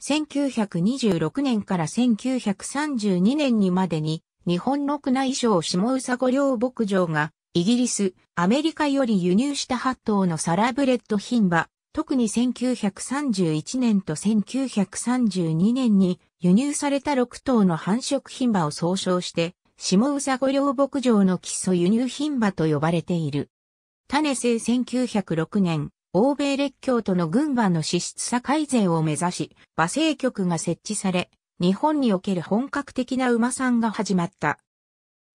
1926年から1932年にまでに、日本の宮内省下宇佐御料牧場が、イギリス、アメリカより輸入した8頭のサラブレッド品馬、特に1931年と1932年に輸入された6頭の繁殖品馬を総称して、下宇佐御料牧場の基礎輸入品馬と呼ばれている。種生1906年、欧米列強との軍馬の資質差改善を目指し、馬政局が設置され、日本における本格的な馬産が始まった。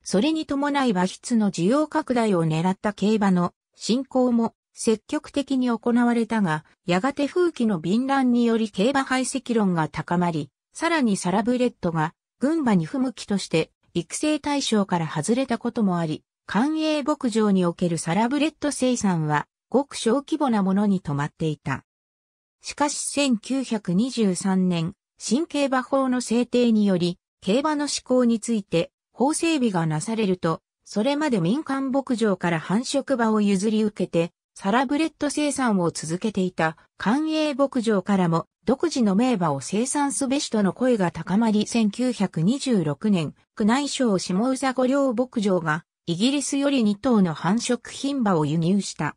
それに伴い馬筆の需要拡大を狙った競馬の進行も積極的に行われたが、やがて風紀の敏乱により競馬排斥論が高まり、さらにサラブレッドが軍馬に不向きとして育成対象から外れたこともあり、官営牧場におけるサラブレッド生産はごく小規模なものに止まっていた。しかし1923年、新競馬法の制定により、競馬の施行について法整備がなされると、それまで民間牧場から繁殖場を譲り受けて、サラブレッド生産を続けていた官営牧場からも独自の名馬を生産すべしとの声が高まり1926年、宮内省下宇佐御領牧場がイギリスより2頭の繁殖品馬を輸入した。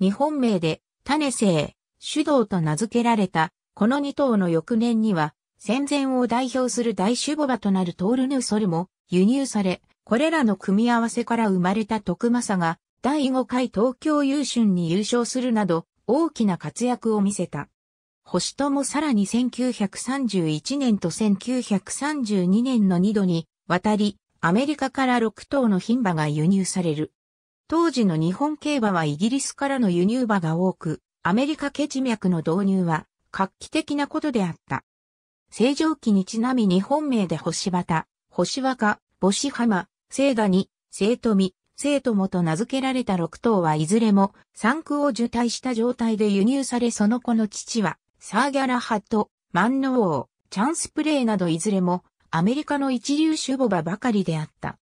日本名で種生、手動と名付けられた、この2頭の翌年には、戦前を代表する大種母馬となるトールヌーソルも輸入され、これらの組み合わせから生まれた徳政が、第5回東京優春に優勝するなど、大きな活躍を見せた。星ともさらに1931年と1932年の2度に、渡り、アメリカから6頭の牝馬が輸入される。当時の日本競馬はイギリスからの輸入馬が多く、アメリカケチ脈の導入は画期的なことであった。正常期にちなみ日本名で星旗、星若、星浜、聖谷、聖富、聖友と名付けられた6頭はいずれも産空を受胎した状態で輸入されその子の父はサーギャラハット、万能王、チャンスプレーなどいずれもアメリカの一流種母馬ばかりであった。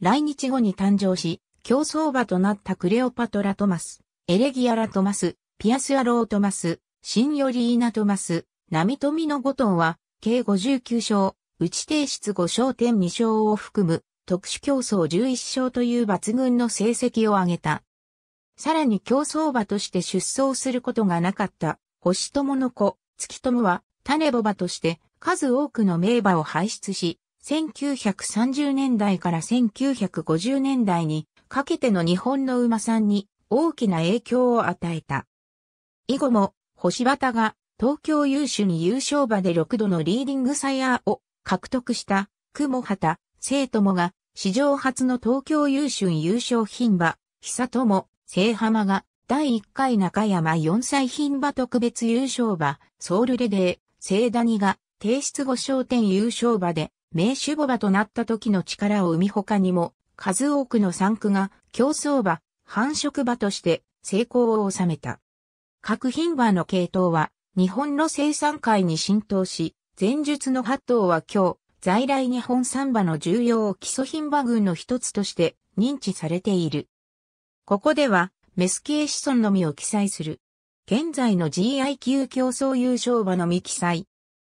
来日後に誕生し、競争馬となったクレオパトラ・トマス、エレギアラ・トマス、ピアス・アロー・トマス、シンヨリーナ・トマス、ナミトミの5トンは、計59勝、内定出5勝点2勝を含む、特殊競争11勝という抜群の成績を挙げた。さらに競争馬として出走することがなかった、星友の子、月友は、種母馬として数多くの名馬を輩出し、1930年代から1950年代にかけての日本の馬さんに大きな影響を与えた。以後も、星畑が東京優秀に優勝馬で6度のリーディングサイヤーを獲得した雲畑、生友が史上初の東京優秀優勝品馬、久友、聖浜が第1回中山4歳品馬特別優勝馬、ソウルレデー、聖谷が、提出後商店優勝馬で、名手護馬となった時の力を生み他にも、数多くの産区が競走馬、繁殖馬として成功を収めた。各品馬の系統は日本の生産界に浸透し、前述の8頭は今日、在来日本産馬の重要基礎品馬群の一つとして認知されている。ここでは、メス系子孫のみを記載する。現在の GI q 競争優勝馬のみ記載。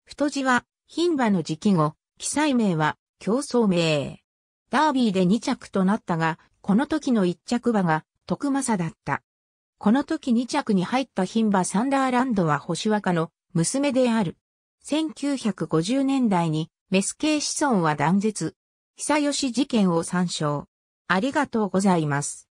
太字は、品馬の時期後、記載名は、競争名。ダービーで2着となったが、この時の1着馬が、徳政だった。この時2着に入った牝馬サンダーランドは星若の娘である。1950年代にメス系子孫は断絶。久吉事件を参照。ありがとうございます。